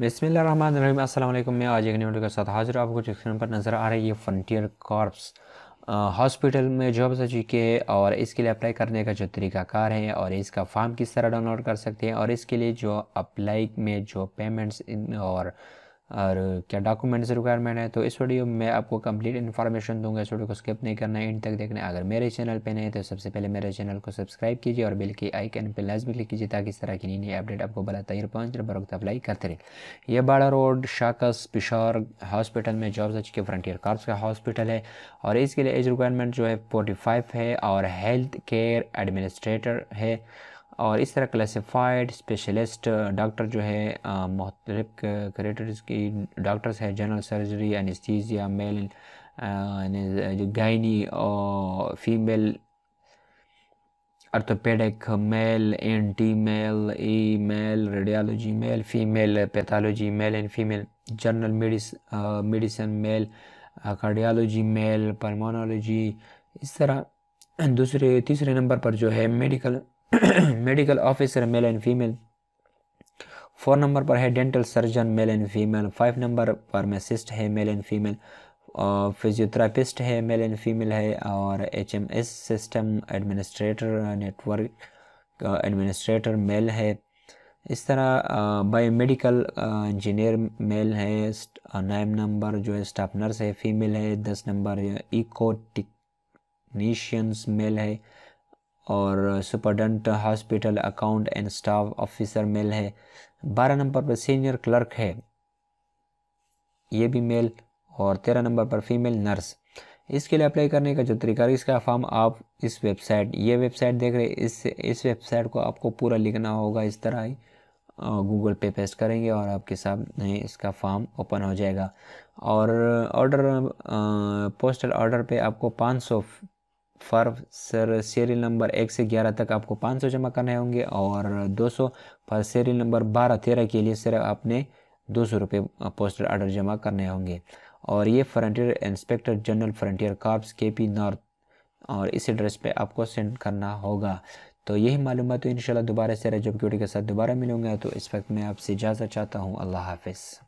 बसमीम असल मैं आज एक न्यू के साथ हाजिर आपको स्क्रीन पर नज़र आ रही है फ्रंटियर कॉर्प्स हॉस्पिटल में जॉब आ के और इसके लिए अप्लाई करने का जो तरीकाकार है और इसका फॉर्म किस तरह डाउनलोड कर सकते हैं और इसके लिए जो अप्लाई में जो पेमेंट्स और और क्या डॉक्यूमेंट्स रिक्वायरमेंट है तो इस वीडियो में आपको कंप्लीट इन्फॉर्मेशन दूंगा इस वीडियो को स्किप नहीं करना है इन तक देखना है अगर मेरे चैनल पे नहीं तो सबसे पहले मेरे चैनल को सब्सक्राइब कीजिए और बिल के आइकन पर लाजमी क्लिक कीजिए ताकि इस तरह की नई नई अपडेट आपको बला तैयार पहुँच बर वक्त अप्लाई करते रहे यह बाड़ा रोड शाकस पिशौर हॉस्पिटल में जॉब सच के फ्रंटियर कार्स का हॉस्पिटल है और इसके लिए एज रिक्वायरमेंट जो है फोर्टी है और हेल्थ केयर एडमिनिस्ट्रेटर है और इस तरह क्लासिफाइड स्पेशलिस्ट डॉक्टर जो है मुख्तलिफ करेटर्स की डॉक्टर्स हैं general surgery anaesthesia male gynae और female orthopaedic male N T male E male radiology male female pathology male and female general medicine male cardiology male pulmonology इस तरह दूसरे तीसरे नंबर पर जो है medical medical officer male and female four number पर है dental surgeon male and female five number पर मैसिस्ट है मेल एंड फीमेल फिजियोथेरापिस्ट है मेल एंड फीमेल है और H M S system administrator network administrator male है इस तरह बायोमेडिकल इंजीनियर मेल है नाइन नंबर uh, जो है स्टाफ नर्स है फीमेल है दस नंबर इको टिकनीशियंस मेल है और superintendent hospital account and staff officer male है बारह नंबर पर सीनियर क्लर्क है ये भी मेल और तेरह नंबर पर फीमेल नर्स इसके लिए अप्लाई करने का जो तरीका है इसका फॉर्म आप इस वेबसाइट ये वेबसाइट देख रहे हैं इस इस वेबसाइट को आपको पूरा लिखना होगा इस तरह ही गूगल पे पेस्ट करेंगे और आपके सामने इसका फॉर्म ओपन हो जाएगा और ऑर्डर पोस्टल ऑर्डर पे आपको 500 फॉर सर सीरियल नंबर एक से ग्यारह तक आपको पाँच सौ जमा करने होंगे और दो सौ फॉर सीरियल नंबर बारह तेरह के लिए सिर्फ आपने दो सौ रुपये पोस्टर आर्डर जमा करने होंगे और ये फ्रंटियर इंस्पेक्टर जनरल फ्रंटियर काप्स के पी नॉर्थ और इस एड्रेस पे आपको सेंड करना होगा तो यही मालूम तो इन दोबारा से जब ड्यूटी के साथ दोबारा मिलूंगा तो इस वक्त मैं आपसे इजाज़त चाहता हूँ अल्लाह हाफिज़